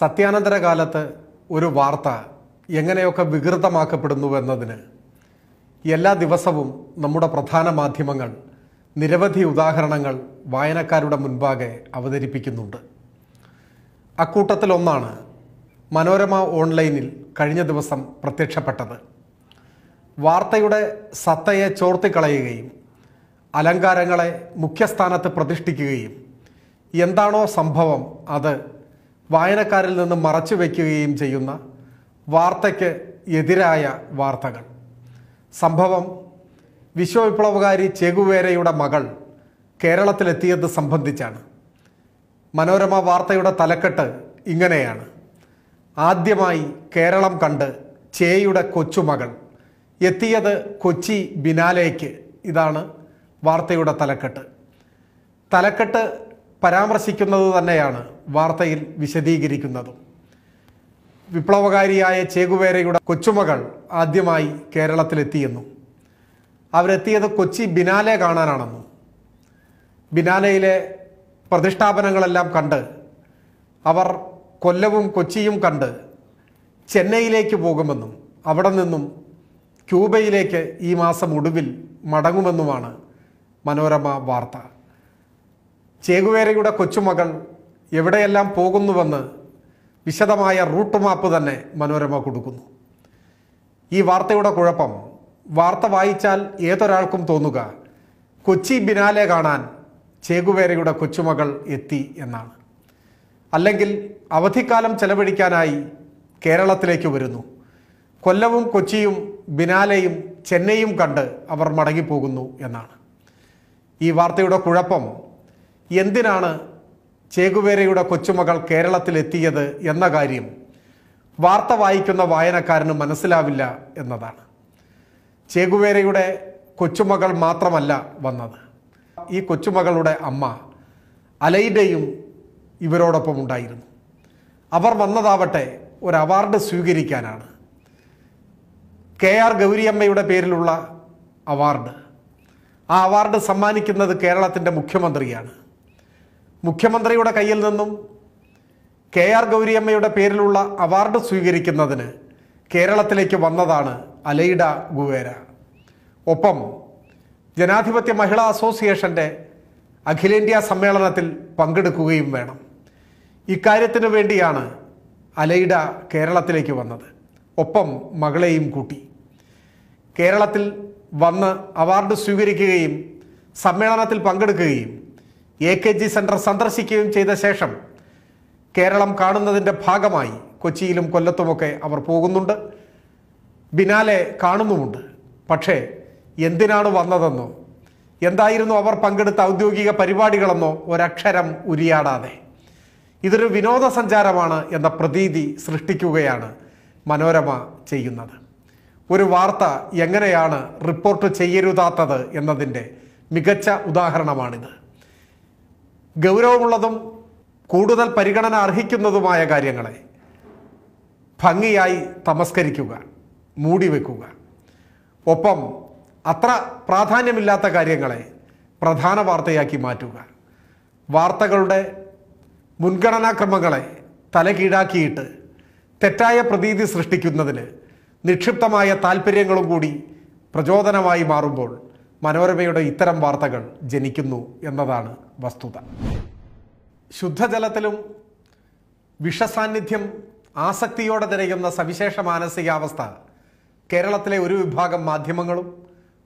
സത്യാനന്തര കാലത്ത് ഒരു വാർത്ത എങ്ങനെയൊക്കെ വികൃതമാക്കപ്പെടുന്നു എന്നതിന് എല്ലാ ദിവസവും നമ്മുടെ പ്രധാന മാധ്യമങ്ങൾ നിരവധി ഉദാഹരണങ്ങൾ വായനക്കാരുടെ മുൻപാകെ അവതരിപ്പിക്കുന്നുണ്ട് അക്കൂട്ടത്തിലൊന്നാണ് മനോരമ ഓൺലൈനിൽ കഴിഞ്ഞ ദിവസം പ്രത്യക്ഷപ്പെട്ടത് വാർത്തയുടെ സത്തയെ ചോർത്തിക്കളയുകയും അലങ്കാരങ്ങളെ മുഖ്യസ്ഥാനത്ത് പ്രതിഷ്ഠിക്കുകയും എന്താണോ സംഭവം അത് വായനക്കാരിൽ നിന്ന് മറച്ചു വയ്ക്കുകയും ചെയ്യുന്ന വാർത്തയ്ക്ക് എതിരായ വാർത്തകൾ സംഭവം വിശ്വവിപ്ലവകാരി ചെഗുവേരയുടെ മകൾ കേരളത്തിലെത്തിയത് സംബന്ധിച്ചാണ് മനോരമ വാർത്തയുടെ തലക്കെട്ട് ഇങ്ങനെയാണ് ആദ്യമായി കേരളം കണ്ട് ചേയുടെ കൊച്ചുമകൾ എത്തിയത് കൊച്ചി ബിനാലേക്ക് ഇതാണ് വാർത്തയുടെ തലക്കെട്ട് തലക്കെട്ട് പരാമർശിക്കുന്നത് തന്നെയാണ് വാർത്തയിൽ വിശദീകരിക്കുന്നതും വിപ്ലവകാരിയായ ചേകുവേരയുടെ കൊച്ചുമകൾ ആദ്യമായി കേരളത്തിലെത്തിയെന്നും അവരെത്തിയത് കൊച്ചി ബിനാലെ കാണാനാണെന്നും ബിനാലയിലെ പ്രതിഷ്ഠാപനങ്ങളെല്ലാം കണ്ട് അവർ കൊല്ലവും കൊച്ചിയും കണ്ട് ചെന്നൈയിലേക്ക് പോകുമെന്നും അവിടെ നിന്നും ക്യൂബയിലേക്ക് ഈ മാസം ഒടുവിൽ മടങ്ങുമെന്നുമാണ് മനോരമ വാർത്ത ചേകുവേരയുടെ കൊച്ചുമകൾ എവിടെയെല്ലാം പോകുന്നുവെന്ന് വിശദമായ റൂട്ട് മാപ്പ് തന്നെ മനോരമ കൊടുക്കുന്നു ഈ വാർത്തയുടെ കുഴപ്പം വാർത്ത വായിച്ചാൽ ഏതൊരാൾക്കും തോന്നുക കൊച്ചി ബിനാലെ കാണാൻ ചേകുവേരയുടെ കൊച്ചുമകൾ എത്തി എന്നാണ് അല്ലെങ്കിൽ അവധിക്കാലം ചെലവഴിക്കാനായി കേരളത്തിലേക്ക് വരുന്നു കൊല്ലവും കൊച്ചിയും ബിനാലെയും ചെന്നൈയും കണ്ട് അവർ മടങ്ങിപ്പോകുന്നു എന്നാണ് ഈ വാർത്തയുടെ കുഴപ്പം എന്തിനാണ് ചേകുവേരയുടെ കൊച്ചുമകൾ കേരളത്തിലെത്തിയത് എന്ന കാര്യം വാർത്ത വായിക്കുന്ന വായനക്കാരന് മനസ്സിലാവില്ല എന്നതാണ് ചേകുവേരയുടെ കൊച്ചുമകൾ മാത്രമല്ല വന്നത് ഈ കൊച്ചുമകളുടെ അമ്മ അലൈഡയും ഇവരോടൊപ്പം ഉണ്ടായിരുന്നു അവർ വന്നതാവട്ടെ ഒരു അവാർഡ് സ്വീകരിക്കാനാണ് കെ ആർ ഗൗരിയമ്മയുടെ പേരിലുള്ള അവാർഡ് ആ അവാർഡ് സമ്മാനിക്കുന്നത് കേരളത്തിൻ്റെ മുഖ്യമന്ത്രിയാണ് മുഖ്യമന്ത്രിയുടെ കയ്യിൽ നിന്നും കെ ആർ ഗൗരിയമ്മയുടെ പേരിലുള്ള അവാർഡ് സ്വീകരിക്കുന്നതിന് കേരളത്തിലേക്ക് വന്നതാണ് അലൈഡ ഗുവേര ഒപ്പം ജനാധിപത്യ മഹിളാ അസോസിയേഷൻ്റെ അഖിലേന്ത്യാ സമ്മേളനത്തിൽ പങ്കെടുക്കുകയും വേണം ഇക്കാര്യത്തിനു വേണ്ടിയാണ് അലൈഡ കേരളത്തിലേക്ക് വന്നത് ഒപ്പം മകളെയും കൂട്ടി കേരളത്തിൽ വന്ന് അവാർഡ് സ്വീകരിക്കുകയും സമ്മേളനത്തിൽ പങ്കെടുക്കുകയും എ കെ ജി സെന്റർ സന്ദർശിക്കുകയും ചെയ്ത ശേഷം കേരളം കാണുന്നതിൻ്റെ ഭാഗമായി കൊച്ചിയിലും കൊല്ലത്തുമൊക്കെ അവർ പോകുന്നുണ്ട് ബിനാലെ കാണുന്നുമുണ്ട് പക്ഷേ എന്തിനാണ് വന്നതെന്നോ എന്തായിരുന്നു അവർ പങ്കെടുത്ത ഔദ്യോഗിക പരിപാടികളെന്നോ ഒരക്ഷരം ഉരിയാടാതെ ഇതൊരു വിനോദസഞ്ചാരമാണ് എന്ന പ്രതീതി സൃഷ്ടിക്കുകയാണ് മനോരമ ചെയ്യുന്നത് ഒരു വാർത്ത എങ്ങനെയാണ് റിപ്പോർട്ട് ചെയ്യരുതാത്തത് എന്നതിൻ്റെ മികച്ച ഉദാഹരണമാണിത് ഗൗരവമുള്ളതും കൂടുതൽ പരിഗണന അർഹിക്കുന്നതുമായ കാര്യങ്ങളെ ഭംഗിയായി തമസ്കരിക്കുക മൂടി വെക്കുക ഒപ്പം അത്ര പ്രാധാന്യമില്ലാത്ത കാര്യങ്ങളെ പ്രധാന വാർത്തയാക്കി മാറ്റുക വാർത്തകളുടെ മുൻഗണനാക്രമങ്ങളെ തലകീഴാക്കിയിട്ട് തെറ്റായ പ്രതീതി സൃഷ്ടിക്കുന്നതിന് നിക്ഷിപ്തമായ താല്പര്യങ്ങളും കൂടി പ്രചോദനമായി മാറുമ്പോൾ മനോരമയുടെ ഇത്തരം വാർത്തകൾ ജനിക്കുന്നു എന്നതാണ് വസ്തുത ശുദ്ധജലത്തിലും വിഷസാന്നിധ്യം ആസക്തിയോടെ തിരയുന്ന സവിശേഷ മാനസികാവസ്ഥ കേരളത്തിലെ ഒരു വിഭാഗം മാധ്യമങ്ങളും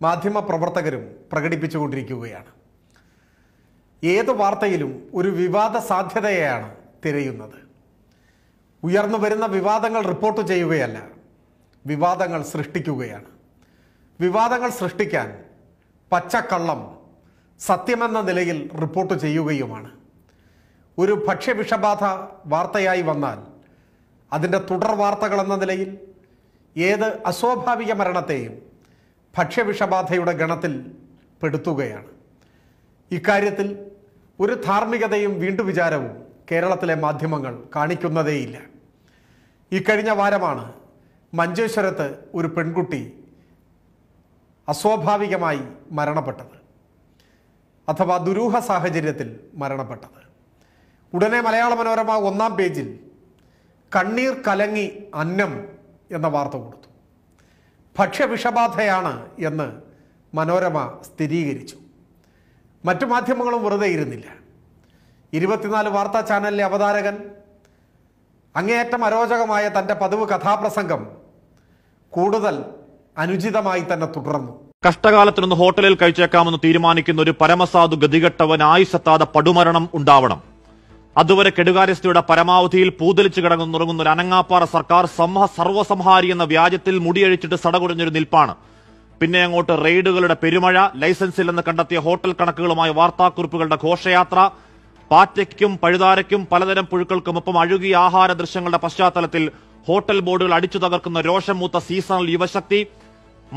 മാധ്യമ പ്രവർത്തകരും പ്രകടിപ്പിച്ചുകൊണ്ടിരിക്കുകയാണ് ഏത് വാർത്തയിലും ഒരു വിവാദ സാധ്യതയെയാണ് തിരയുന്നത് ഉയർന്നു വരുന്ന വിവാദങ്ങൾ റിപ്പോർട്ട് ചെയ്യുകയല്ല വിവാദങ്ങൾ സൃഷ്ടിക്കുകയാണ് വിവാദങ്ങൾ സൃഷ്ടിക്കാൻ പച്ചക്കള്ളം സത്യമെന്ന നിലയിൽ റിപ്പോർട്ട് ചെയ്യുകയുമാണ് ഒരു ഭക്ഷ്യവിഷബാധ വാർത്തയായി വന്നാൽ അതിൻ്റെ തുടർ വാർത്തകൾ എന്ന നിലയിൽ ഏത് അസ്വാഭാവിക മരണത്തെയും ഭക്ഷ്യവിഷബാധയുടെ ഗണത്തിൽ പെടുത്തുകയാണ് ഇക്കാര്യത്തിൽ ഒരു ധാർമ്മികതയും വിചാരവും കേരളത്തിലെ മാധ്യമങ്ങൾ കാണിക്കുന്നതേയില്ല ഇക്കഴിഞ്ഞ വാരമാണ് മഞ്ചേശ്വരത്ത് ഒരു പെൺകുട്ടി അസ്വാഭാവികമായി മരണപ്പെട്ടത് അഥവാ ദുരൂഹ സാഹചര്യത്തിൽ മരണപ്പെട്ടത് ഉടനെ മലയാള മനോരമ ഒന്നാം പേജിൽ കണ്ണീർ കലങ്ങി അന്നം എന്ന വാർത്ത കൊടുത്തു ഭക്ഷ്യവിഷബാധയാണ് എന്ന് മനോരമ സ്ഥിരീകരിച്ചു മറ്റു മാധ്യമങ്ങളും വെറുതെ ഇരുന്നില്ല ഇരുപത്തിനാല് വാർത്താ ചാനലിലെ അവതാരകൻ അങ്ങേയറ്റം അരോചകമായ തൻ്റെ പതിവ് കഥാപ്രസംഗം കൂടുതൽ അനുചിതമായി തന്നെ തുടർന്നു കഷ്ടകാലത്തിനൊന്ന് ഹോട്ടലിൽ കഴിച്ചേക്കാമെന്ന് തീരുമാനിക്കുന്ന ഒരു പരമസാധു ഗതികെട്ടവൻ ആയുസെത്താതെ പടുമരണം ഉണ്ടാവണം അതുവരെ കെടുകാര്യസ്ഥയുടെ പരമാവധിയിൽ പൂതലിച്ചു കിടന്നുറങ്ങുന്ന ഒരു അനങ്ങാപ്പാറ സർക്കാർ സമ സർവ്വസംഹാരി എന്ന വ്യാജത്തിൽ മുടിയഴിച്ചിട്ട് സടകുടഞ്ഞൊരു നിൽപ്പാണ് പിന്നെ അങ്ങോട്ട് റെയ്ഡുകളുടെ പെരുമഴ ലൈസൻസിൽ നിന്ന് കണ്ടെത്തിയ ഹോട്ടൽ കണക്കുകളുമായി വാർത്താക്കുറിപ്പുകളുടെ ഘോഷയാത്ര പാറ്റയ്ക്കും പഴുതാരയ്ക്കും പലതരം പുഴുക്കൾക്കുമൊപ്പം അഴുകിയ ആഹാര ദൃശ്യങ്ങളുടെ പശ്ചാത്തലത്തിൽ ഹോട്ടൽ ബോർഡുകൾ അടിച്ചു തകർക്കുന്ന മൂത്ത സീസണൽ യുവശക്തി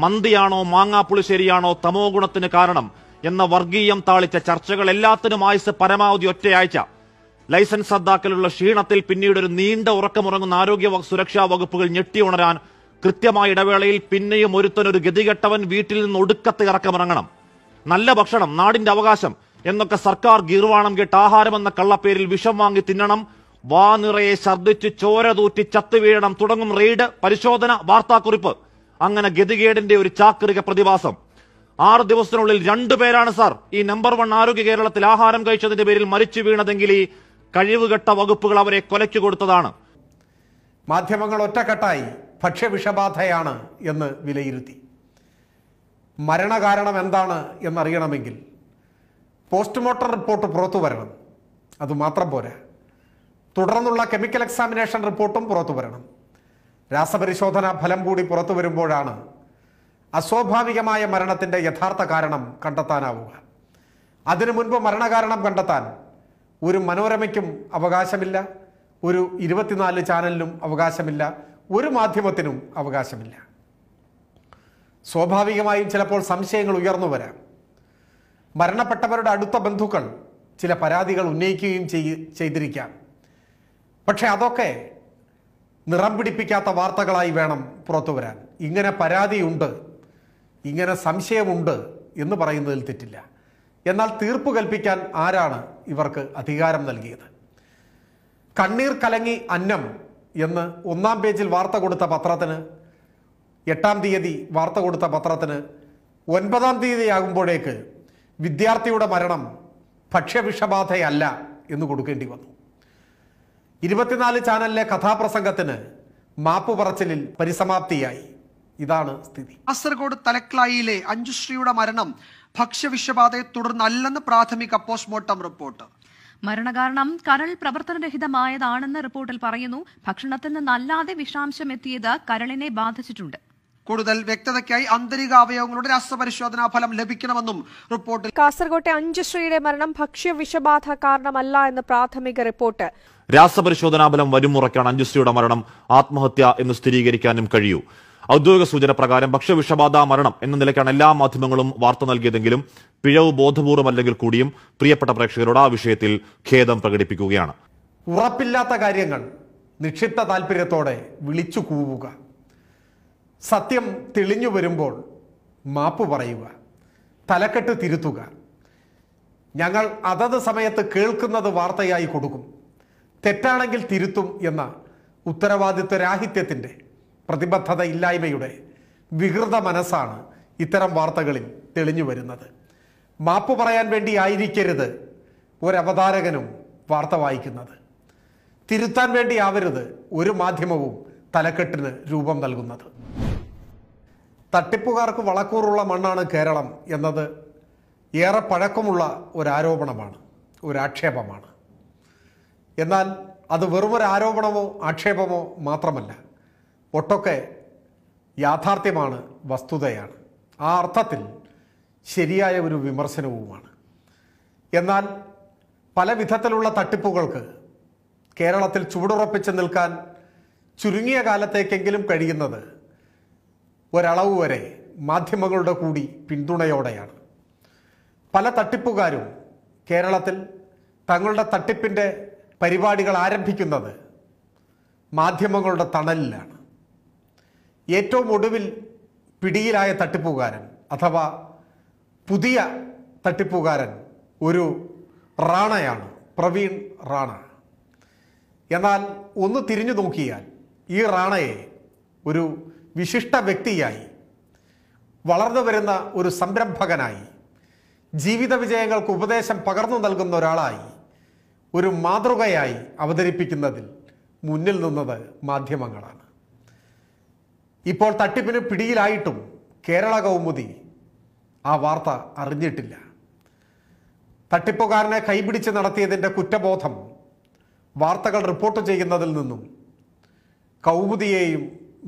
മന്തിയാണോ മാങ്ങാപ്പുളിശ്ശേരിയാണോ തമോ ഗുണത്തിന് കാരണം എന്ന വർഗീയം താളിച്ച ചർച്ചകൾ എല്ലാത്തിനും ആയുസ് പരമാവധി ഒറ്റയാഴ്ച ലൈസൻസ് റദ്ദാക്കലുള്ള ക്ഷീണത്തിൽ പിന്നീട് ഒരു നീണ്ട ഉറക്കമുറങ്ങുന്ന ആരോഗ്യ സുരക്ഷാ വകുപ്പുകൾ ഞെട്ടിയുണരാൻ കൃത്യമായ ഇടവേളയിൽ പിന്നെയും ഒരുത്തൻ ഒരു ഗതികെട്ടവൻ വീട്ടിൽ നിന്ന് ഒടുക്കത്ത് ഇറക്കമിറങ്ങണം നല്ല ഭക്ഷണം നാടിന്റെ അവകാശം എന്നൊക്കെ സർക്കാർ ഗീർവാണം കേട്ട് എന്ന കള്ളപ്പേരിൽ വിഷം വാങ്ങി തിന്നണം നിറയെ ഛർദ്ദിച്ച് ചോര തൂറ്റി ചത്തുവീഴണം തുടങ്ങും റെയ്ഡ് പരിശോധന വാർത്താക്കുറിപ്പ് അങ്ങനെ ഗതികേടിന്റെ ഒരു ചാക്രിക പ്രതിഭാസം ആറ് ദിവസത്തിനുള്ളിൽ രണ്ടുപേരാണ് സാർ ഈ നമ്പർ വൺ ആരോഗ്യ കേരളത്തിൽ ആഹാരം കഴിച്ചതിന്റെ പേരിൽ മരിച്ചു വീണതെങ്കിൽ ഈ കഴിവുകെട്ട വകുപ്പുകൾ അവരെ കൊലച്ചു കൊടുത്തതാണ് മാധ്യമങ്ങൾ ഒറ്റക്കെട്ടായി ഭക്ഷ്യവിഷബാധയാണ് എന്ന് വിലയിരുത്തി മരണകാരണം എന്താണ് എന്നറിയണമെങ്കിൽ പോസ്റ്റ്മോർട്ടം റിപ്പോർട്ട് പുറത്തു വരണം അതുമാത്രം പോരാ തുടർന്നുള്ള കെമിക്കൽ എക്സാമിനേഷൻ റിപ്പോർട്ടും പുറത്തു വരണം രാസപരിശോധനാ ഫലം കൂടി പുറത്തു വരുമ്പോഴാണ് അസ്വാഭാവികമായ മരണത്തിൻ്റെ യഥാർത്ഥ കാരണം കണ്ടെത്താനാവുക അതിനു മുൻപ് മരണകാരണം കണ്ടെത്താൻ ഒരു മനോരമയ്ക്കും അവകാശമില്ല ഒരു ഇരുപത്തിനാല് ചാനലിനും അവകാശമില്ല ഒരു മാധ്യമത്തിനും അവകാശമില്ല സ്വാഭാവികമായും ചിലപ്പോൾ സംശയങ്ങൾ ഉയർന്നു വരാം മരണപ്പെട്ടവരുടെ അടുത്ത ബന്ധുക്കൾ ചില പരാതികൾ ഉന്നയിക്കുകയും ചെയ്തിരിക്കാം പക്ഷെ അതൊക്കെ നിറം പിടിപ്പിക്കാത്ത വാർത്തകളായി വേണം പുറത്തു വരാൻ ഇങ്ങനെ പരാതിയുണ്ട് ഇങ്ങനെ സംശയമുണ്ട് എന്ന് പറയുന്നതിൽ തെറ്റില്ല എന്നാൽ തീർപ്പ് കൽപ്പിക്കാൻ ആരാണ് ഇവർക്ക് അധികാരം നൽകിയത് കണ്ണീർ കലങ്ങി അന്നം എന്ന് ഒന്നാം പേജിൽ വാർത്ത കൊടുത്ത പത്രത്തിന് എട്ടാം തീയതി വാർത്ത കൊടുത്ത പത്രത്തിന് ഒൻപതാം തീയതി ആകുമ്പോഴേക്ക് വിദ്യാർത്ഥിയുടെ മരണം ഭക്ഷ്യവിഷബാധയല്ല എന്ന് കൊടുക്കേണ്ടി വന്നു ഇരുപത്തിനാല് ചാനലിലെ കഥാപ്രസംഗത്തിന് മാപ്പ് പറച്ചിലിൽ പരിസമാപ്തിയായി ഇതാണ് സ്ഥിതി കാസർഗോഡ് തലക്ലായിയിലെ അഞ്ജുശ്രീയുടെ മരണം ഭക്ഷ്യവിഷബാധയെ തുടർന്നല്ലെന്ന് പ്രാഥമിക പോസ്റ്റ്മോർട്ടം റിപ്പോർട്ട് മരണകാരണം കരൾ പ്രവർത്തനരഹിതമായതാണെന്ന് റിപ്പോർട്ടിൽ പറയുന്നു ഭക്ഷണത്തിൽ നിന്നല്ലാതെ വിഷാംശം എത്തിയത് കരളിനെ ബാധിച്ചിട്ടുണ്ട് കൂടുതൽ വ്യക്തതയ്ക്കായി ആന്തരിക അവയവങ്ങളുടെ രാസപരിശോധനാ ഫലം ലഭിക്കണമെന്നും റിപ്പോർട്ടിൽ കാസർകോട്ടെ അഞ്ചുശ്രീയുടെ മരണം ഭക്ഷ്യ വിഷബാധ കാരണമല്ല എന്ന് പ്രാഥമിക റിപ്പോർട്ട് രാസപരിശോധനാ ബലം വരുമുറയ്ക്കാണ് അഞ്ജുശ്രീയുടെ മരണം ആത്മഹത്യ എന്ന് സ്ഥിരീകരിക്കാനും കഴിയൂ ഔദ്യോഗിക സൂചന പ്രകാരം ഭക്ഷ്യവിഷബാധ മരണം എന്ന നിലയ്ക്കാണ് എല്ലാ മാധ്യമങ്ങളും വാർത്ത നൽകിയതെങ്കിലും പിഴവ് ബോധപൂർവമല്ലെങ്കിൽ കൂടിയും പ്രിയപ്പെട്ട പ്രേക്ഷകരോട് ആ വിഷയത്തിൽ ഖേദം പ്രകടിപ്പിക്കുകയാണ് ഉറപ്പില്ലാത്ത കാര്യങ്ങൾ നിക്ഷിപ്ത താല്പര്യത്തോടെ വിളിച്ചു കൂവുക സത്യം തെളിഞ്ഞു വരുമ്പോൾ മാപ്പ് പറയുക തലക്കെട്ട് തിരുത്തുക ഞങ്ങൾ അതത് സമയത്ത് കേൾക്കുന്നത് വാർത്തയായി കൊടുക്കും തെറ്റാണെങ്കിൽ തിരുത്തും എന്ന ഉത്തരവാദിത്വ രാഹിത്യത്തിൻ്റെ പ്രതിബദ്ധത ഇല്ലായ്മയുടെ വികൃത മനസ്സാണ് ഇത്തരം വാർത്തകളിൽ തെളിഞ്ഞു വരുന്നത് മാപ്പ് പറയാൻ വേണ്ടി ആയിരിക്കരുത് ഒരവതാരകനും വാർത്ത വായിക്കുന്നത് തിരുത്താൻ വേണ്ടി ആവരുത് ഒരു മാധ്യമവും തലക്കെട്ടിന് രൂപം നൽകുന്നത് തട്ടിപ്പുകാർക്ക് വളക്കൂറുള്ള മണ്ണാണ് കേരളം എന്നത് ഏറെ പഴക്കമുള്ള ഒരാരോപണമാണ് ഒരാക്ഷേപമാണ് എന്നാൽ അത് വെറുമൊരു ആരോപണമോ ആക്ഷേപമോ മാത്രമല്ല ഒട്ടൊക്കെ യാഥാർത്ഥ്യമാണ് വസ്തുതയാണ് ആ അർത്ഥത്തിൽ ശരിയായ ഒരു വിമർശനവുമാണ് എന്നാൽ പല വിധത്തിലുള്ള തട്ടിപ്പുകൾക്ക് കേരളത്തിൽ ചുവടുറപ്പിച്ച് നിൽക്കാൻ ചുരുങ്ങിയ കാലത്തേക്കെങ്കിലും കഴിയുന്നത് ഒരളവ് വരെ മാധ്യമങ്ങളുടെ കൂടി പിന്തുണയോടെയാണ് പല തട്ടിപ്പുകാരും കേരളത്തിൽ തങ്ങളുടെ തട്ടിപ്പിൻ്റെ പരിപാടികൾ ആരംഭിക്കുന്നത് മാധ്യമങ്ങളുടെ തണലിലാണ് ഏറ്റവും ഒടുവിൽ പിടിയിലായ തട്ടിപ്പുകാരൻ അഥവാ പുതിയ തട്ടിപ്പുകാരൻ ഒരു റാണയാണ് പ്രവീൺ റാണ എന്നാൽ ഒന്ന് തിരിഞ്ഞു നോക്കിയാൽ ഈ റാണയെ ഒരു വിശിഷ്ട വ്യക്തിയായി വളർന്നു വരുന്ന ഒരു സംരംഭകനായി ജീവിത വിജയങ്ങൾക്ക് ഉപദേശം പകർന്നു നൽകുന്ന ഒരാളായി ഒരു മാതൃകയായി അവതരിപ്പിക്കുന്നതിൽ മുന്നിൽ നിന്നത് മാധ്യമങ്ങളാണ് ഇപ്പോൾ തട്ടിപ്പിന് പിടിയിലായിട്ടും കേരള കൗമുദി ആ വാർത്ത അറിഞ്ഞിട്ടില്ല തട്ടിപ്പുകാരനെ കൈപിടിച്ച് നടത്തിയതിൻ്റെ കുറ്റബോധം വാർത്തകൾ റിപ്പോർട്ട് ചെയ്യുന്നതിൽ നിന്നും കൗമുദിയെയും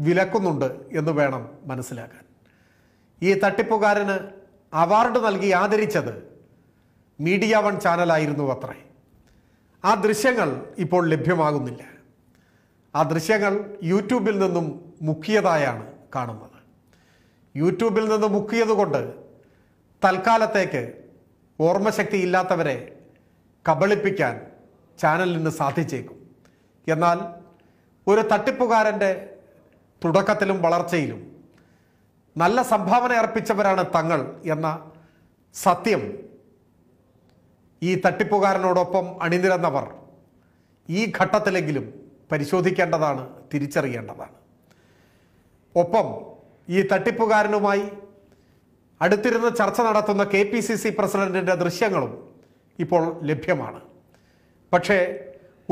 വിലക്കുന്നുണ്ട് എന്ന് വേണം മനസ്സിലാക്കാൻ ഈ തട്ടിപ്പുകാരന് അവാർഡ് നൽകി ആദരിച്ചത് മീഡിയ വൺ ചാനലായിരുന്നു അത്രേ ആ ദൃശ്യങ്ങൾ ഇപ്പോൾ ലഭ്യമാകുന്നില്ല ആ ദൃശ്യങ്ങൾ യൂട്യൂബിൽ നിന്നും മുക്കിയതായാണ് കാണുന്നത് യൂട്യൂബിൽ നിന്ന് മുക്കിയതുകൊണ്ട് തൽക്കാലത്തേക്ക് ഓർമ്മശക്തി ഇല്ലാത്തവരെ കബളിപ്പിക്കാൻ ചാനലിന് സാധിച്ചേക്കും എന്നാൽ ഒരു തട്ടിപ്പുകാരൻ്റെ തുടക്കത്തിലും വളർച്ചയിലും നല്ല സംഭാവന അർപ്പിച്ചവരാണ് തങ്ങൾ എന്ന സത്യം ഈ തട്ടിപ്പുകാരനോടൊപ്പം അണിനിരന്നവർ ഈ ഘട്ടത്തിലെങ്കിലും പരിശോധിക്കേണ്ടതാണ് തിരിച്ചറിയേണ്ടതാണ് ഒപ്പം ഈ തട്ടിപ്പുകാരനുമായി അടുത്തിരുന്ന് ചർച്ച നടത്തുന്ന കെ പി സി സി പ്രസിഡന്റിൻ്റെ ദൃശ്യങ്ങളും ഇപ്പോൾ ലഭ്യമാണ് പക്ഷേ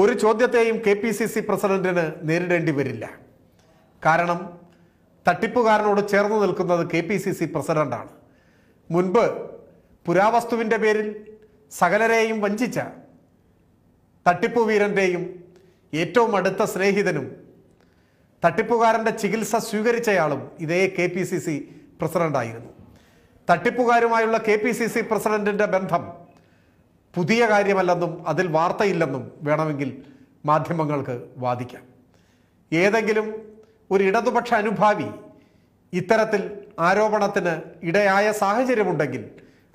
ഒരു ചോദ്യത്തെയും കെ പി സി സി പ്രസിഡന്റിന് നേരിടേണ്ടി വരില്ല കാരണം തട്ടിപ്പുകാരനോട് ചേർന്ന് നിൽക്കുന്നത് കെ പി സി സി പ്രസിഡന്റാണ് മുൻപ് പുരാവസ്തുവിൻ്റെ പേരിൽ സകലരെയും വഞ്ചിച്ച തട്ടിപ്പു വീരൻ്റെയും ഏറ്റവും അടുത്ത സ്നേഹിതനും തട്ടിപ്പുകാരൻ്റെ ചികിത്സ സ്വീകരിച്ചയാളും ഇതേ കെ പി സി സി പ്രസിഡൻ്റായിരുന്നു തട്ടിപ്പുകാരുമായുള്ള കെ പി സി സി പ്രസിഡൻറ്റിൻ്റെ ബന്ധം പുതിയ കാര്യമല്ലെന്നും അതിൽ വാർത്തയില്ലെന്നും വേണമെങ്കിൽ മാധ്യമങ്ങൾക്ക് വാദിക്കാം ഏതെങ്കിലും ഒരു ഇടതുപക്ഷ അനുഭാവി ഇത്തരത്തിൽ ആരോപണത്തിന് ഇടയായ സാഹചര്യമുണ്ടെങ്കിൽ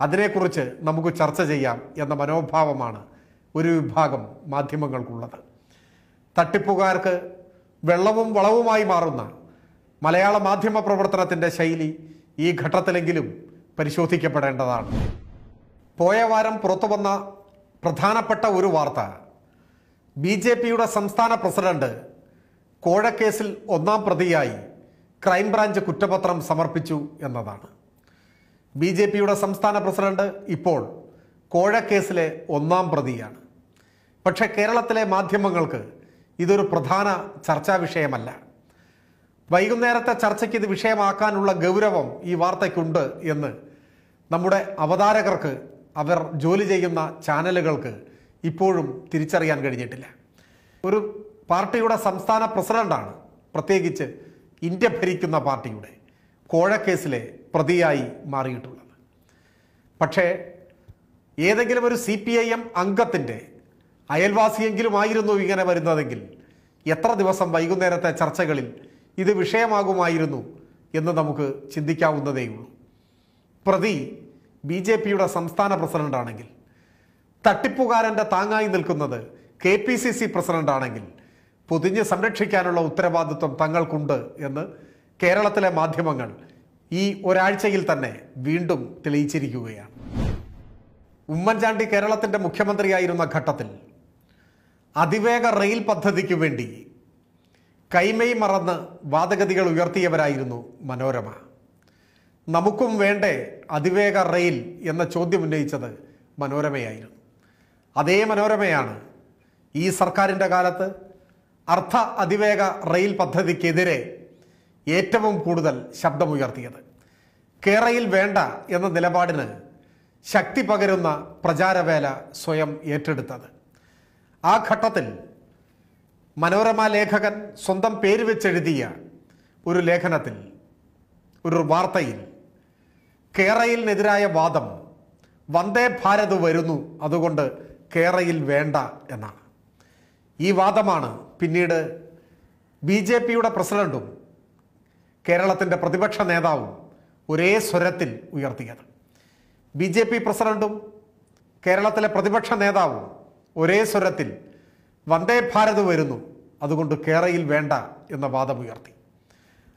അതിനെക്കുറിച്ച് നമുക്ക് ചർച്ച ചെയ്യാം എന്ന മനോഭാവമാണ് ഒരു വിഭാഗം മാധ്യമങ്ങൾക്കുള്ളത് തട്ടിപ്പുകാർക്ക് വെള്ളവും വളവുമായി മാറുന്ന മലയാള മാധ്യമ പ്രവർത്തനത്തിൻ്റെ ശൈലി ഈ ഘട്ടത്തിലെങ്കിലും പരിശോധിക്കപ്പെടേണ്ടതാണ് പോയ വാരം പുറത്തു വന്ന പ്രധാനപ്പെട്ട ഒരു വാർത്ത ബി ജെ പിയുടെ സംസ്ഥാന പ്രസിഡന്റ് കോഴക്കേസിൽ ഒന്നാം പ്രതിയായി ക്രൈംബ്രാഞ്ച് കുറ്റപത്രം സമർപ്പിച്ചു എന്നതാണ് ബി ജെ പിയുടെ സംസ്ഥാന പ്രസിഡന്റ് ഇപ്പോൾ കോഴക്കേസിലെ ഒന്നാം പ്രതിയാണ് പക്ഷേ കേരളത്തിലെ മാധ്യമങ്ങൾക്ക് ഇതൊരു പ്രധാന ചർച്ചാ വിഷയമല്ല വൈകുന്നേരത്തെ ചർച്ചയ്ക്ക് ഇത് വിഷയമാക്കാനുള്ള ഗൗരവം ഈ വാർത്തയ്ക്കുണ്ട് എന്ന് നമ്മുടെ അവതാരകർക്ക് അവർ ജോലി ചെയ്യുന്ന ചാനലുകൾക്ക് ഇപ്പോഴും തിരിച്ചറിയാൻ കഴിഞ്ഞിട്ടില്ല ഒരു പാർട്ടിയുടെ സംസ്ഥാന പ്രസിഡന്റാണ് പ്രത്യേകിച്ച് ഇന്ത്യ ഭരിക്കുന്ന പാർട്ടിയുടെ കോഴക്കേസിലെ പ്രതിയായി മാറിയിട്ടുള്ളത് പക്ഷേ ഏതെങ്കിലും ഒരു സി പി ഐ എം അംഗത്തിൻ്റെ അയൽവാസിയെങ്കിലുമായിരുന്നു ഇങ്ങനെ വരുന്നതെങ്കിൽ എത്ര ദിവസം വൈകുന്നേരത്തെ ചർച്ചകളിൽ ഇത് വിഷയമാകുമായിരുന്നു എന്ന് നമുക്ക് ചിന്തിക്കാവുന്നതേയുള്ളൂ പ്രതി ബി ജെ പിയുടെ സംസ്ഥാന പ്രസിഡന്റാണെങ്കിൽ തട്ടിപ്പുകാരൻ്റെ താങ്ങായി നിൽക്കുന്നത് കെ പി സി സി പ്രസിഡന്റാണെങ്കിൽ പൊതിഞ്ഞ് സംരക്ഷിക്കാനുള്ള ഉത്തരവാദിത്വം തങ്ങൾക്കുണ്ട് എന്ന് കേരളത്തിലെ മാധ്യമങ്ങൾ ഈ ഒരാഴ്ചയിൽ തന്നെ വീണ്ടും തെളിയിച്ചിരിക്കുകയാണ് ഉമ്മൻചാണ്ടി കേരളത്തിൻ്റെ മുഖ്യമന്ത്രിയായിരുന്ന ഘട്ടത്തിൽ അതിവേഗ റെയിൽ പദ്ധതിക്ക് വേണ്ടി കൈമൈ മറന്ന് വാദഗതികൾ ഉയർത്തിയവരായിരുന്നു മനോരമ നമുക്കും വേണ്ടേ അതിവേഗ റെയിൽ എന്ന ചോദ്യം ഉന്നയിച്ചത് മനോരമയായിരുന്നു അതേ മനോരമയാണ് ഈ സർക്കാരിൻ്റെ കാലത്ത് അർദ്ധ അതിവേഗ റെയിൽ പദ്ധതിക്കെതിരെ ഏറ്റവും കൂടുതൽ ശബ്ദമുയർത്തിയത് കേരയിൽ വേണ്ട എന്ന നിലപാടിന് ശക്തി പകരുന്ന പ്രചാരവേല സ്വയം ഏറ്റെടുത്തത് ആ ഘട്ടത്തിൽ മനോരമ ലേഖകൻ സ്വന്തം പേര് വെച്ചെഴുതിയ ഒരു ലേഖനത്തിൽ ഒരു വാർത്തയിൽ കേരയിലിനെതിരായ വാദം വന്ദേ ഭാരത് വരുന്നു അതുകൊണ്ട് കേരയിൽ വേണ്ട എന്നാണ് ഈ വാദമാണ് പിന്നീട് ബി ജെ പിയുടെ പ്രസിഡന്റും കേരളത്തിൻ്റെ പ്രതിപക്ഷ നേതാവും ഒരേ സ്വരത്തിൽ ഉയർത്തിയത് ബി ജെ പി പ്രസിഡന്റും കേരളത്തിലെ പ്രതിപക്ഷ നേതാവും ഒരേ സ്വരത്തിൽ വന്ദേ ഭാരത് വരുന്നു അതുകൊണ്ട് കേരളയിൽ വേണ്ട എന്ന വാദം ഉയർത്തി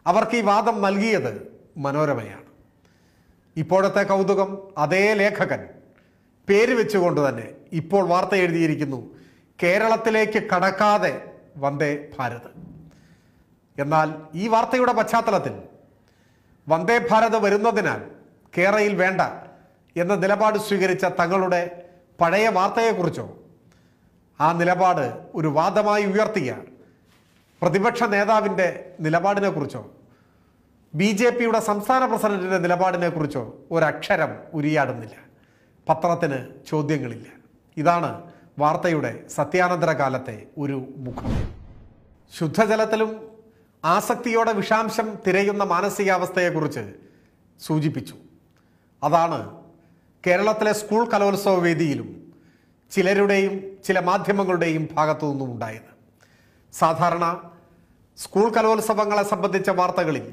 അവർക്ക് ഈ വാദം നൽകിയത് മനോരമയാണ് ഇപ്പോഴത്തെ കൗതുകം അതേ ലേഖകൻ പേര് വെച്ചുകൊണ്ട് തന്നെ ഇപ്പോൾ വാർത്ത എഴുതിയിരിക്കുന്നു കേരളത്തിലേക്ക് കടക്കാതെ വന്ദേ ഭാരത് എന്നാൽ ഈ വാർത്തയുടെ പശ്ചാത്തലത്തിൽ വന്ദേ ഭാരത് വരുന്നതിനാൽ കേരളയിൽ വേണ്ട എന്ന നിലപാട് സ്വീകരിച്ച തങ്ങളുടെ പഴയ വാർത്തയെക്കുറിച്ചോ ആ നിലപാട് ഒരു വാദമായി ഉയർത്തിയ പ്രതിപക്ഷ നേതാവിൻ്റെ നിലപാടിനെക്കുറിച്ചോ ബി ജെ പിയുടെ സംസ്ഥാന പ്രസിഡന്റിൻ്റെ നിലപാടിനെക്കുറിച്ചോ ഒരക്ഷരം ഉരിയാടുന്നില്ല പത്രത്തിന് ചോദ്യങ്ങളില്ല ഇതാണ് വാർത്തയുടെ സത്യാനന്തര കാലത്തെ ഒരു മുഖം ശുദ്ധജലത്തിലും ആസക്തിയോടെ വിഷാംശം തിരയുന്ന മാനസികാവസ്ഥയെക്കുറിച്ച് സൂചിപ്പിച്ചു അതാണ് കേരളത്തിലെ സ്കൂൾ കലോത്സവ വേദിയിലും ചിലരുടെയും ചില മാധ്യമങ്ങളുടെയും ഭാഗത്തു നിന്നും ഉണ്ടായത് സാധാരണ സ്കൂൾ കലോത്സവങ്ങളെ സംബന്ധിച്ച വാർത്തകളിൽ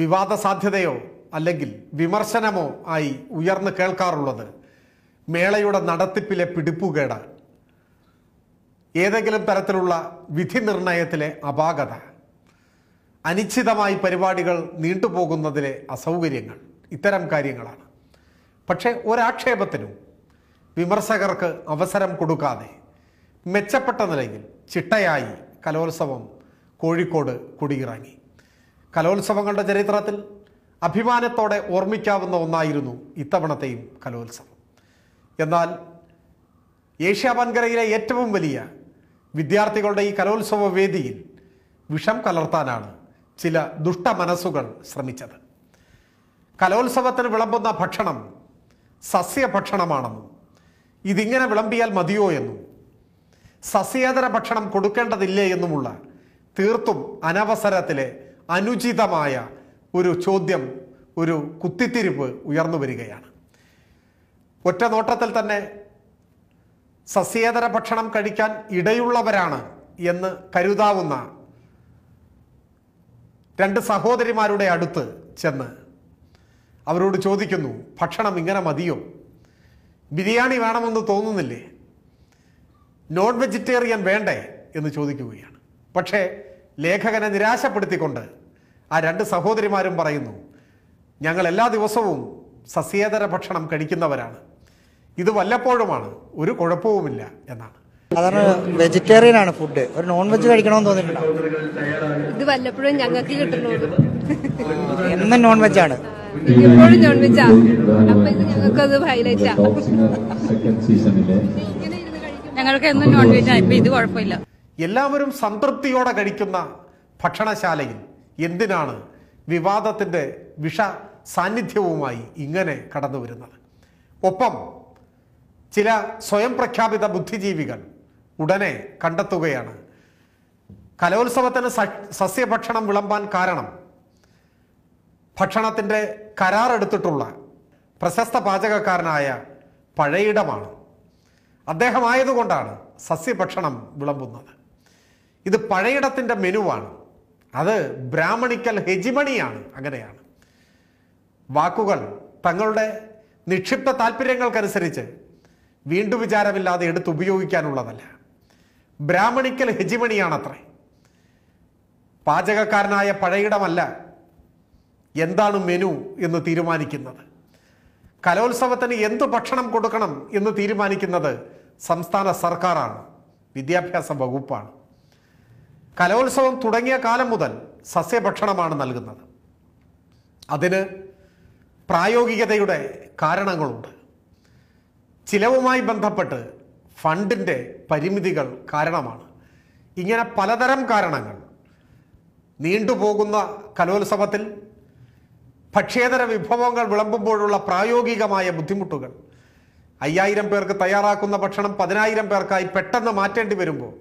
വിവാദ സാധ്യതയോ അല്ലെങ്കിൽ വിമർശനമോ ആയി ഉയർന്നു കേൾക്കാറുള്ളത് മേളയുടെ നടത്തിപ്പിലെ പിടിപ്പുകേടാണ് ഏതെങ്കിലും തരത്തിലുള്ള വിധി നിർണയത്തിലെ അപാകത അനിശ്ചിതമായി പരിപാടികൾ നീണ്ടുപോകുന്നതിലെ അസൗകര്യങ്ങൾ ഇത്തരം കാര്യങ്ങളാണ് പക്ഷേ ഒരാക്ഷേപത്തിനും വിമർശകർക്ക് അവസരം കൊടുക്കാതെ മെച്ചപ്പെട്ട നിലയിൽ ചിട്ടയായി കലോത്സവം കോഴിക്കോട് കുടിയിറങ്ങി കലോത്സവങ്ങളുടെ ചരിത്രത്തിൽ അഭിമാനത്തോടെ ഓർമ്മിക്കാവുന്ന ഒന്നായിരുന്നു ഇത്തവണത്തെയും കലോത്സവം എന്നാൽ ഏഷ്യാ വൻകരയിലെ ഏറ്റവും വലിയ വിദ്യാർത്ഥികളുടെ ഈ കലോത്സവ വേദിയിൽ വിഷം കലർത്താനാണ് ചില ദുഷ്ട മനസ്സുകൾ ശ്രമിച്ചത് കലോത്സവത്തിന് വിളമ്പുന്ന ഭക്ഷണം സസ്യഭക്ഷണമാണെന്നും ഇതിങ്ങനെ വിളമ്പിയാൽ മതിയോ എന്നും സസ്യേതര ഭക്ഷണം കൊടുക്കേണ്ടതില്ലേ എന്നുമുള്ള തീർത്തും അനവസരത്തിലെ അനുചിതമായ ഒരു ചോദ്യം ഒരു കുത്തിത്തിരിപ്പ് ഉയർന്നു വരികയാണ് ഒറ്റ നോട്ടത്തിൽ തന്നെ സസ്യേതര ഭക്ഷണം കഴിക്കാൻ ഇടയുള്ളവരാണ് എന്ന് കരുതാവുന്ന രണ്ട് സഹോദരിമാരുടെ അടുത്ത് ചെന്ന് അവരോട് ചോദിക്കുന്നു ഭക്ഷണം ഇങ്ങനെ മതിയോ ബിരിയാണി വേണമെന്ന് തോന്നുന്നില്ലേ നോൺ വെജിറ്റേറിയൻ വേണ്ടേ എന്ന് ചോദിക്കുകയാണ് പക്ഷേ ലേഖകനെ നിരാശപ്പെടുത്തിക്കൊണ്ട് ആ രണ്ട് സഹോദരിമാരും പറയുന്നു ഞങ്ങൾ എല്ലാ ദിവസവും സസ്യേതര ഭക്ഷണം കഴിക്കുന്നവരാണ് ഇത് വല്ലപ്പോഴുമാണ് ഒരു കുഴപ്പവുമില്ല എന്നാണ് സാധാരണ വെജിറ്റേറിയൻ ആണ് ഫുഡ് ഒരു നോൺ വെജ് കഴിക്കണമെന്ന് തോന്നിയിട്ടുണ്ടോ ഇത് വല്ലപ്പോഴും ഞങ്ങൾക്ക് കിട്ടുന്നുള്ളൂ എന്നും നോൺ വെജ് ആണ് എപ്പോഴും നോൺ വെജ് ആണ് അപ്പൊ ഇത് ഞങ്ങൾക്കത് ഹൈലൈറ്റ് ആണ് ഞങ്ങൾക്ക് എന്നും നോൺ വെജ് ആണ് ഇപ്പൊ ഇത് കുഴപ്പമില്ല എല്ലാവരും സംതൃപ്തിയോടെ കഴിക്കുന്ന ഭക്ഷണശാലയിൽ എന്തിനാണ് വിവാദത്തിന്റെ വിഷ സാന്നിധ്യവുമായി ഇങ്ങനെ കടന്നു വരുന്നത് ഒപ്പം ചില സ്വയം പ്രഖ്യാപിത ബുദ്ധിജീവികൾ ഉടനെ കണ്ടെത്തുകയാണ് കലോത്സവത്തിന് സസ്യഭക്ഷണം വിളമ്പാൻ കാരണം ഭക്ഷണത്തിൻ്റെ കരാറെടുത്തിട്ടുള്ള പ്രശസ്ത പാചകക്കാരനായ പഴയിടമാണ് അദ്ദേഹമായതുകൊണ്ടാണ് സസ്യഭക്ഷണം വിളമ്പുന്നത് ഇത് പഴയിടത്തിൻ്റെ മെനുവാണ് അത് ബ്രാഹ്മണിക്കൽ ഹെജിമണിയാണ് അങ്ങനെയാണ് വാക്കുകൾ തങ്ങളുടെ നിക്ഷിപ്ത താല്പര്യങ്ങൾക്കനുസരിച്ച് വീണ്ടും വിചാരമില്ലാതെ എടുത്ത് ഉപയോഗിക്കാനുള്ളതല്ല ബ്രാഹ്മണിക്കൽ ഹെജിമണിയാണത്രേ പാചകക്കാരനായ പഴയിടമല്ല എന്താണ് മെനു എന്ന് തീരുമാനിക്കുന്നത് കലോത്സവത്തിന് എന്ത് ഭക്ഷണം കൊടുക്കണം എന്ന് തീരുമാനിക്കുന്നത് സംസ്ഥാന സർക്കാരാണ് വിദ്യാഭ്യാസ വകുപ്പാണ് കലോത്സവം തുടങ്ങിയ കാലം മുതൽ സസ്യഭക്ഷണമാണ് നൽകുന്നത് അതിന് പ്രായോഗികതയുടെ കാരണങ്ങളുണ്ട് ചിലവുമായി ബന്ധപ്പെട്ട് ഫണ്ടിൻ്റെ പരിമിതികൾ കാരണമാണ് ഇങ്ങനെ പലതരം കാരണങ്ങൾ നീണ്ടുപോകുന്ന കലോത്സവത്തിൽ ഭക്ഷ്യേതര വിഭവങ്ങൾ വിളമ്പുമ്പോഴുള്ള പ്രായോഗികമായ ബുദ്ധിമുട്ടുകൾ അയ്യായിരം പേർക്ക് തയ്യാറാക്കുന്ന ഭക്ഷണം പതിനായിരം പേർക്കായി പെട്ടെന്ന് മാറ്റേണ്ടി വരുമ്പോൾ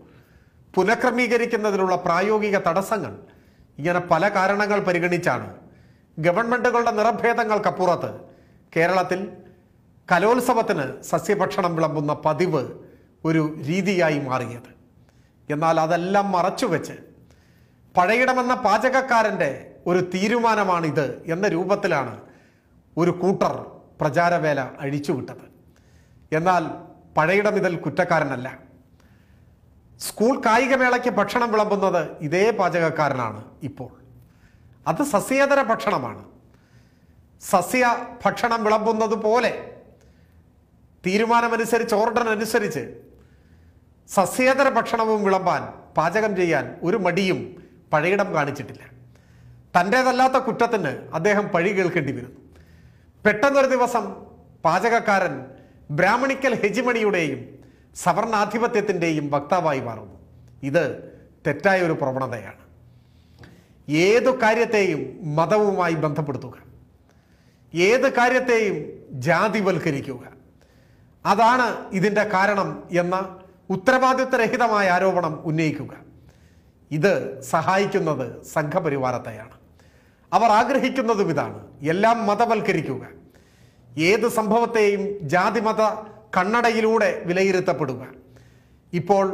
പുനഃക്രമീകരിക്കുന്നതിനുള്ള പ്രായോഗിക തടസ്സങ്ങൾ ഇങ്ങനെ പല കാരണങ്ങൾ പരിഗണിച്ചാണ് ഗവൺമെൻറ്റുകളുടെ നിറഭേദങ്ങൾക്കപ്പുറത്ത് കേരളത്തിൽ കലോത്സവത്തിന് സസ്യഭക്ഷണം വിളമ്പുന്ന പതിവ് ഒരു രീതിയായി മാറിയത് എന്നാൽ അതെല്ലാം മറച്ചുവെച്ച് പഴയിടമെന്ന പാചകക്കാരൻ്റെ ഒരു തീരുമാനമാണിത് എന്ന രൂപത്തിലാണ് ഒരു കൂട്ടർ പ്രചാരവേല അഴിച്ചുവിട്ടത് എന്നാൽ പഴയിടം ഇതിൽ കുറ്റക്കാരനല്ല സ്കൂൾ കായികമേളയ്ക്ക് ഭക്ഷണം വിളമ്പുന്നത് ഇതേ പാചകക്കാരനാണ് ഇപ്പോൾ അത് സസ്യേതര ഭക്ഷണമാണ് സസ്യ ഭക്ഷണം വിളമ്പുന്നത് പോലെ തീരുമാനമനുസരിച്ച് ഓർഡർ അനുസരിച്ച് സസ്യേതര ഭക്ഷണവും വിളമ്പാൻ പാചകം ചെയ്യാൻ ഒരു മടിയും പഴയിടം കാണിച്ചിട്ടില്ല തൻ്റേതല്ലാത്ത കുറ്റത്തിന് അദ്ദേഹം പഴി കേൾക്കേണ്ടി വരുന്നു പെട്ടെന്നൊരു ദിവസം പാചകക്കാരൻ ബ്രാഹ്മണിക്കൽ ഹെജിമണിയുടെയും സവർണാധിപത്യത്തിൻ്റെയും വക്താവായി മാറുന്നു ഇത് തെറ്റായ ഒരു പ്രവണതയാണ് ഏതു കാര്യത്തെയും മതവുമായി ബന്ധപ്പെടുത്തുക ഏത് കാര്യത്തെയും ജാതിവൽക്കരിക്കുക അതാണ് ഇതിൻ്റെ കാരണം എന്ന ഉത്തരവാദിത്വരഹിതമായ ആരോപണം ഉന്നയിക്കുക ഇത് സഹായിക്കുന്നത് സംഘപരിവാരത്തെയാണ് അവർ ആഗ്രഹിക്കുന്നതും ഇതാണ് എല്ലാം മതവൽക്കരിക്കുക ഏത് സംഭവത്തെയും ജാതിമത കണ്ണടയിലൂടെ വിലയിരുത്തപ്പെടുക ഇപ്പോൾ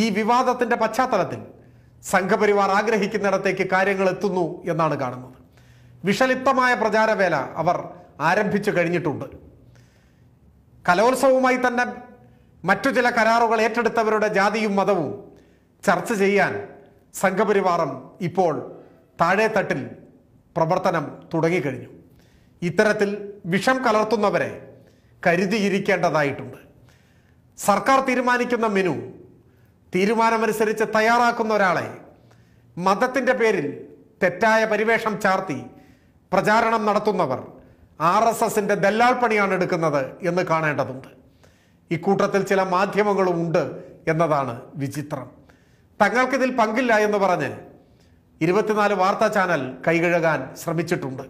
ഈ വിവാദത്തിൻ്റെ പശ്ചാത്തലത്തിൽ സംഘപരിവാർ ആഗ്രഹിക്കുന്നിടത്തേക്ക് കാര്യങ്ങൾ എത്തുന്നു എന്നാണ് കാണുന്നത് വിഷലിപ്തമായ പ്രചാരവേല അവർ ആരംഭിച്ചു കഴിഞ്ഞിട്ടുണ്ട് കലോത്സവവുമായി തന്നെ മറ്റു ചില കരാറുകൾ ഏറ്റെടുത്തവരുടെ ജാതിയും മതവും ചർച്ച ചെയ്യാൻ സംഘപരിവാറും ഇപ്പോൾ താഴെത്തട്ടിൽ പ്രവർത്തനം തുടങ്ങിക്കഴിഞ്ഞു ഇത്തരത്തിൽ വിഷം കലർത്തുന്നവരെ കരുതിയിരിക്കേണ്ടതായിട്ടുണ്ട് സർക്കാർ തീരുമാനിക്കുന്ന മെനു തീരുമാനമനുസരിച്ച് തയ്യാറാക്കുന്ന ഒരാളെ മതത്തിൻ്റെ പേരിൽ തെറ്റായ പരിവേഷം ചാർത്തി പ്രചാരണം നടത്തുന്നവർ ആർ എസ് എസിൻ്റെ ദല്ലാൾ പണിയാണ് എടുക്കുന്നത് എന്ന് കാണേണ്ടതുണ്ട് ഇക്കൂട്ടത്തിൽ ചില മാധ്യമങ്ങളും ഉണ്ട് എന്നതാണ് വിചിത്രം തങ്ങൾക്കിതിൽ പങ്കില്ല എന്ന് പറഞ്ഞ് ഇരുപത്തിനാല് വാർത്താ ചാനൽ കൈകഴുകാൻ ശ്രമിച്ചിട്ടുണ്ട്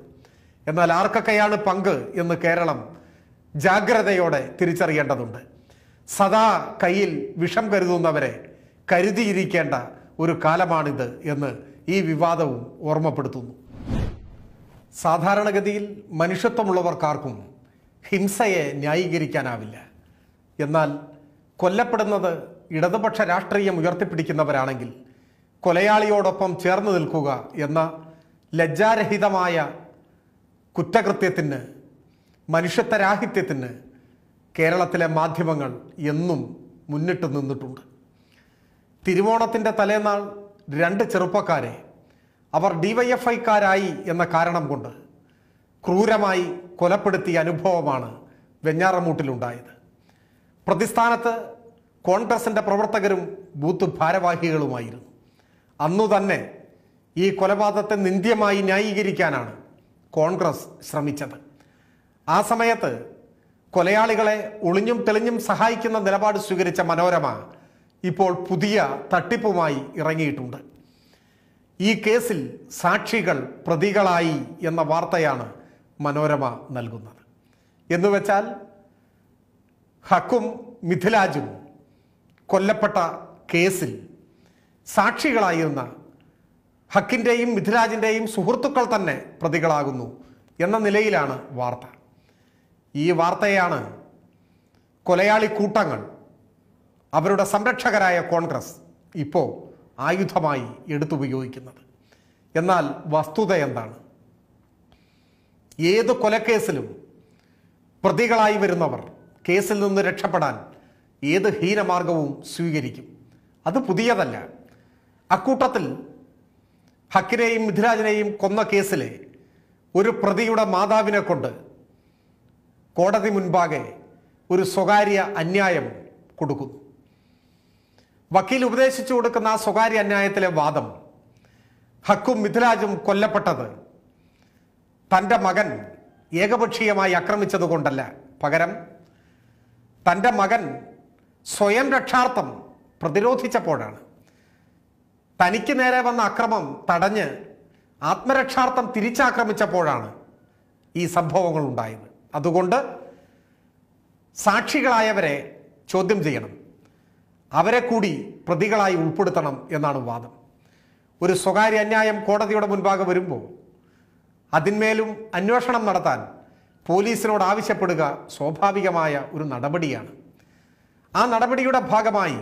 എന്നാൽ ആർക്കൊക്കെയാണ് പങ്ക് എന്ന് കേരളം ജാഗ്രതയോടെ തിരിച്ചറിയേണ്ടതുണ്ട് സദാ കയ്യിൽ വിഷം കരുതുന്നവരെ കരുതിയിരിക്കേണ്ട ഒരു കാലമാണിത് എന്ന് ഈ വിവാദവും ഓർമ്മപ്പെടുത്തുന്നു സാധാരണഗതിയിൽ മനുഷ്യത്വമുള്ളവർക്കാർക്കും ഹിംസയെ ന്യായീകരിക്കാനാവില്ല എന്നാൽ കൊല്ലപ്പെടുന്നത് ഇടതുപക്ഷ രാഷ്ട്രീയം ഉയർത്തിപ്പിടിക്കുന്നവരാണെങ്കിൽ കൊലയാളിയോടൊപ്പം ചേർന്ന് നിൽക്കുക എന്ന ലജ്ജാരഹിതമായ കുറ്റകൃത്യത്തിന് മനുഷ്യത്വരാഹിത്യത്തിന് കേരളത്തിലെ മാധ്യമങ്ങൾ എന്നും മുന്നിട്ട് നിന്നിട്ടുണ്ട് തിരുവോണത്തിൻ്റെ തലേന്നാൾ രണ്ട് ചെറുപ്പക്കാരെ അവർ ഡിവൈഎഫ്ഐക്കാരായി എന്ന കാരണം കൊണ്ട് ക്രൂരമായി കൊലപ്പെടുത്തിയ അനുഭവമാണ് വെഞ്ഞാറമൂട്ടിലുണ്ടായത് പ്രതിസ്ഥാനത്ത് കോൺഗ്രസിൻ്റെ പ്രവർത്തകരും ബൂത്ത് ഭാരവാഹികളുമായിരുന്നു അന്നു തന്നെ ഈ കൊലപാതകത്തെ നിന്ദ്യമായി ന്യായീകരിക്കാനാണ് കോൺഗ്രസ് ശ്രമിച്ചത് ആ സമയത്ത് കൊലയാളികളെ ഒളിഞ്ഞും തെളിഞ്ഞും സഹായിക്കുന്ന നിലപാട് സ്വീകരിച്ച മനോരമ ഇപ്പോൾ പുതിയ തട്ടിപ്പുമായി ഇറങ്ങിയിട്ടുണ്ട് ഈ കേസിൽ സാക്ഷികൾ പ്രതികളായി എന്ന വാർത്തയാണ് മനോരമ നൽകുന്നത് എന്നുവെച്ചാൽ ഹക്കും മിഥിലാജും കൊല്ലപ്പെട്ട കേസിൽ സാക്ഷികളായിരുന്ന ഹക്കിൻ്റെയും മിഥിലാജിൻ്റെയും സുഹൃത്തുക്കൾ തന്നെ പ്രതികളാകുന്നു എന്ന നിലയിലാണ് വാർത്ത ഈ വാർത്തയാണ് കൊലയാളി കൂട്ടങ്ങൾ അവരുടെ സംരക്ഷകരായ കോൺഗ്രസ് ഇപ്പോൾ ആയുധമായി എടുത്തുപയോഗിക്കുന്നത് എന്നാൽ വസ്തുത എന്താണ് ഏത് കൊലക്കേസിലും പ്രതികളായി വരുന്നവർ കേസിൽ നിന്ന് രക്ഷപ്പെടാൻ ഏത് ഹീനമാർഗവും സ്വീകരിക്കും അത് പുതിയതല്ല അക്കൂട്ടത്തിൽ ഹക്കിനെയും മിഥുരാജിനെയും കൊന്ന കേസിലെ ഒരു പ്രതിയുടെ മാതാവിനെ കൊണ്ട് കോടതി മുൻപാകെ ഒരു സ്വകാര്യ അന്യായം കൊടുക്കുന്നു വക്കീൽ ഉപദേശിച്ചു കൊടുക്കുന്ന സ്വകാര്യ അന്യായത്തിലെ വാദം ഹക്കും മിഥിലാജും കൊല്ലപ്പെട്ടത് തൻ്റെ മകൻ ഏകപക്ഷീയമായി ആക്രമിച്ചതുകൊണ്ടല്ല പകരം തൻ്റെ മകൻ സ്വയം രക്ഷാർത്ഥം പ്രതിരോധിച്ചപ്പോഴാണ് തനിക്ക് നേരെ വന്ന അക്രമം തടഞ്ഞ് ആത്മരക്ഷാർത്ഥം തിരിച്ചാക്രമിച്ചപ്പോഴാണ് ഈ സംഭവങ്ങൾ ഉണ്ടായത് അതുകൊണ്ട് സാക്ഷികളായവരെ ചോദ്യം ചെയ്യണം അവരെ കൂടി പ്രതികളായി ഉൾപ്പെടുത്തണം എന്നാണ് വാദം ഒരു സ്വകാര്യ അന്യായം കോടതിയുടെ മുൻപാകെ വരുമ്പോൾ അതിന്മേലും അന്വേഷണം നടത്താൻ പോലീസിനോട് ആവശ്യപ്പെടുക സ്വാഭാവികമായ ഒരു നടപടിയാണ് ആ നടപടിയുടെ ഭാഗമായി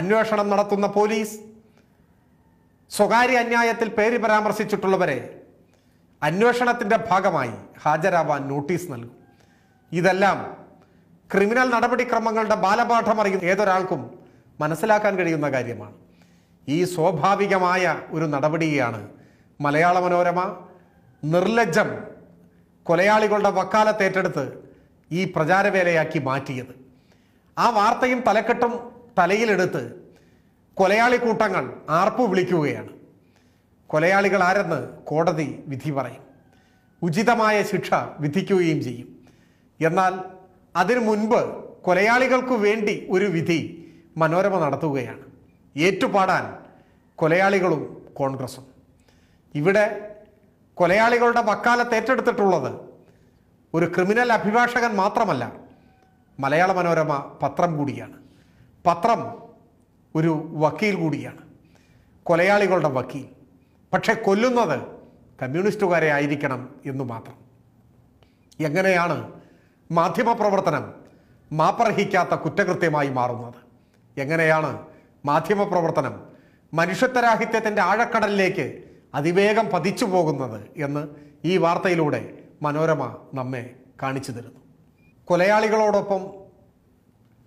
അന്വേഷണം നടത്തുന്ന പോലീസ് സ്വകാര്യ അന്യായത്തിൽ പേര് പരാമർശിച്ചിട്ടുള്ളവരെ അന്വേഷണത്തിൻ്റെ ഭാഗമായി ഹാജരാവാൻ നോട്ടീസ് നൽകും ഇതെല്ലാം ക്രിമിനൽ നടപടിക്രമങ്ങളുടെ ബാലപാഠം അറിയുന്ന ഏതൊരാൾക്കും മനസ്സിലാക്കാൻ കഴിയുന്ന കാര്യമാണ് ഈ സ്വാഭാവികമായ ഒരു നടപടിയാണ് മലയാള മനോരമ നിർലജ്ജം കൊലയാളികളുടെ വക്കാലത്തേറ്റെടുത്ത് ഈ പ്രചാരവേലയാക്കി മാറ്റിയത് ആ വാർത്തയും തലക്കെട്ടും തലയിലെടുത്ത് കൊലയാളി കൂട്ടങ്ങൾ ആർപ്പു വിളിക്കുകയാണ് കൊലയാളികൾ ആരെന്ന് കോടതി വിധി പറയും ഉചിതമായ ശിക്ഷ വിധിക്കുകയും ചെയ്യും എന്നാൽ അതിനു മുൻപ് കൊലയാളികൾക്കു വേണ്ടി ഒരു വിധി മനോരമ നടത്തുകയാണ് ഏറ്റുപാടാൻ കൊലയാളികളും കോൺഗ്രസും ഇവിടെ കൊലയാളികളുടെ വക്കാലത്ത് ഏറ്റെടുത്തിട്ടുള്ളത് ഒരു ക്രിമിനൽ അഭിഭാഷകൻ മാത്രമല്ല മലയാള മനോരമ പത്രം കൂടിയാണ് പത്രം ഒരു വക്കീൽ കൂടിയാണ് കൊലയാളികളുടെ വക്കീൽ പക്ഷെ കൊല്ലുന്നത് കമ്മ്യൂണിസ്റ്റുകാരെ ആയിരിക്കണം എന്നു മാത്രം എങ്ങനെയാണ് മാധ്യമപ്രവർത്തനം മാപ്പർഹിക്കാത്ത കുറ്റകൃത്യമായി മാറുന്നത് എങ്ങനെയാണ് മാധ്യമപ്രവർത്തനം മനുഷ്യത്വരാഹിത്യത്തിൻ്റെ ആഴക്കടലിലേക്ക് അതിവേഗം പതിച്ചു പോകുന്നത് എന്ന് ഈ വാർത്തയിലൂടെ മനോരമ നമ്മെ കാണിച്ചു തരുന്നു കൊലയാളികളോടൊപ്പം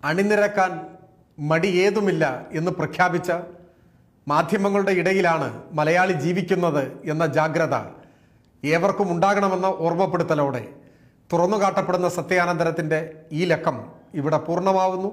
അണിനിരക്കാൻ മടി ഏതുമില്ല എന്ന് പ്രഖ്യാപിച്ച മാധ്യമങ്ങളുടെ ഇടയിലാണ് മലയാളി ജീവിക്കുന്നത് എന്ന ജാഗ്രത ഏവർക്കും ഉണ്ടാകണമെന്ന ഓർമ്മപ്പെടുത്തലോടെ തുറന്നു കാട്ടപ്പെടുന്ന സത്യാനന്തരത്തിൻ്റെ ഈ ലക്കം ഇവിടെ പൂർണ്ണമാവുന്നു